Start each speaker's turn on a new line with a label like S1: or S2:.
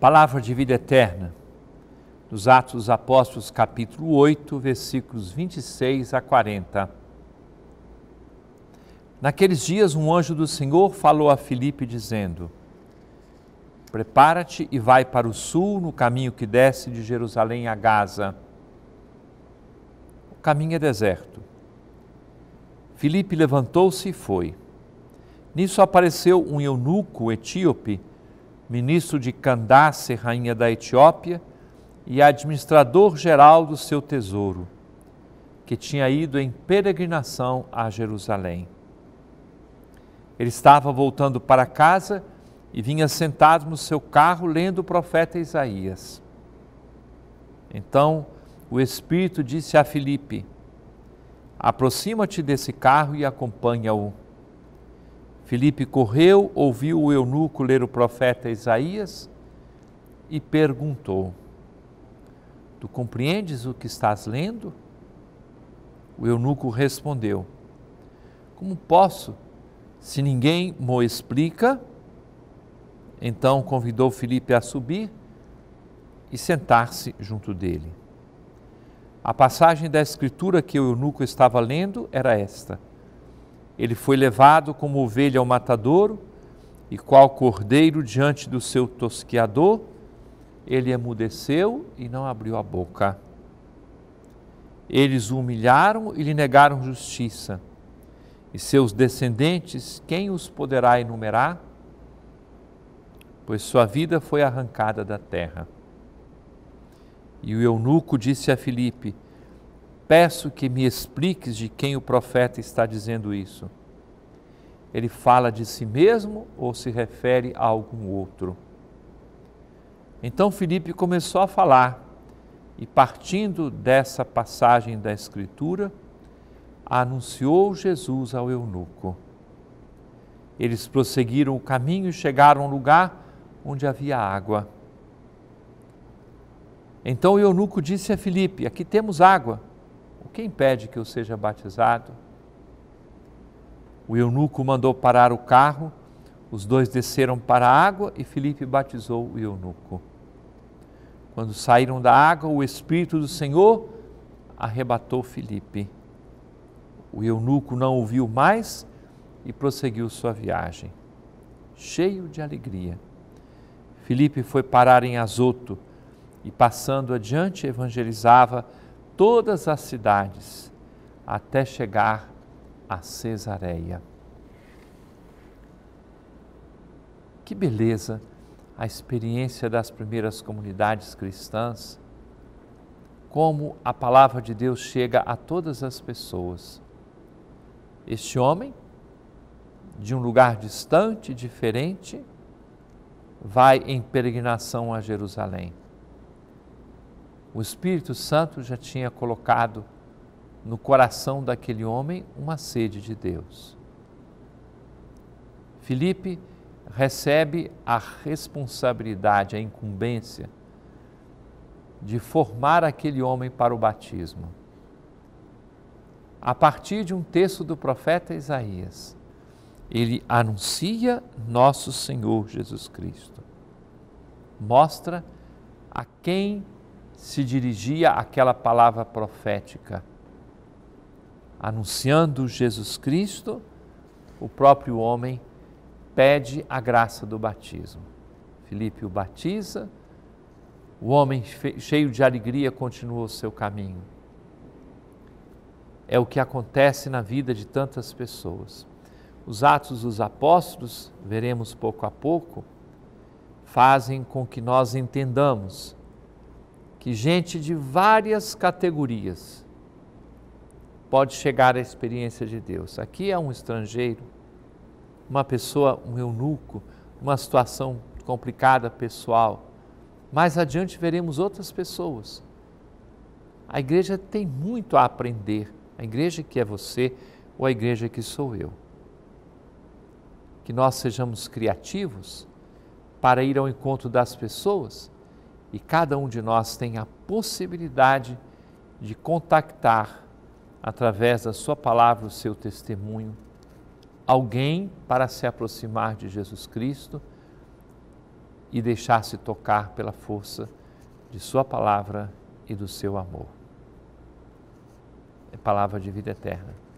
S1: Palavra de vida eterna, nos Atos dos Apóstolos, capítulo 8, versículos 26 a 40. Naqueles dias, um anjo do Senhor falou a Filipe, dizendo: Prepara-te e vai para o sul, no caminho que desce de Jerusalém a Gaza. O caminho é deserto. Filipe levantou-se e foi. Nisso apareceu um eunuco etíope ministro de Candace, rainha da Etiópia, e administrador geral do seu tesouro, que tinha ido em peregrinação a Jerusalém. Ele estava voltando para casa e vinha sentado no seu carro lendo o profeta Isaías. Então o Espírito disse a Filipe: Aproxima-te desse carro e acompanha-o. Felipe correu, ouviu o eunuco ler o profeta Isaías e perguntou: Tu compreendes o que estás lendo? O eunuco respondeu: Como posso, se ninguém mo explica? Então convidou Felipe a subir e sentar-se junto dele. A passagem da escritura que o eunuco estava lendo era esta. Ele foi levado como ovelha ao matadouro, e qual cordeiro diante do seu tosqueador, ele emudeceu e não abriu a boca. Eles o humilharam e lhe negaram justiça. E seus descendentes, quem os poderá enumerar? Pois sua vida foi arrancada da terra. E o eunuco disse a Filipe: peço que me expliques de quem o profeta está dizendo isso. Ele fala de si mesmo ou se refere a algum outro? Então Felipe começou a falar e, partindo dessa passagem da Escritura, anunciou Jesus ao eunuco. Eles prosseguiram o caminho e chegaram a um lugar onde havia água. Então o eunuco disse a Filipe: Aqui temos água. Quem impede que eu seja batizado? O eunuco mandou parar o carro, os dois desceram para a água e Felipe batizou o eunuco. Quando saíram da água, o Espírito do Senhor arrebatou Felipe. O eunuco não ouviu mais e prosseguiu sua viagem, cheio de alegria. Felipe foi parar em Azoto e, passando adiante, evangelizava todas as cidades, até chegar a Cesareia. Que beleza a experiência das primeiras comunidades cristãs, como a palavra de Deus chega a todas as pessoas. Este homem, de um lugar distante, diferente, vai em peregrinação a Jerusalém. O Espírito Santo já tinha colocado no coração daquele homem uma sede de Deus. Filipe recebe a responsabilidade, a incumbência de formar aquele homem para o batismo. A partir de um texto do profeta Isaías, ele anuncia nosso Senhor Jesus Cristo. Mostra a quem se dirigia àquela palavra profética, anunciando Jesus Cristo, o próprio homem pede a graça do batismo. Filipe o batiza, o homem cheio de alegria continua o seu caminho. É o que acontece na vida de tantas pessoas. Os Atos dos Apóstolos, veremos pouco a pouco, fazem com que nós entendamos que gente de várias categorias pode chegar à experiência de Deus. Aqui é um estrangeiro, uma pessoa, um eunuco, uma situação complicada pessoal. Mais adiante veremos outras pessoas. A igreja tem muito a aprender. A igreja que é você ou a igreja que sou eu. Que nós sejamos criativos para ir ao encontro das pessoas e cada um de nós tem a possibilidade de contactar, através da Sua palavra, o seu testemunho, alguém para se aproximar de Jesus Cristo e deixar-se tocar pela força de Sua palavra e do seu amor. É palavra de vida eterna.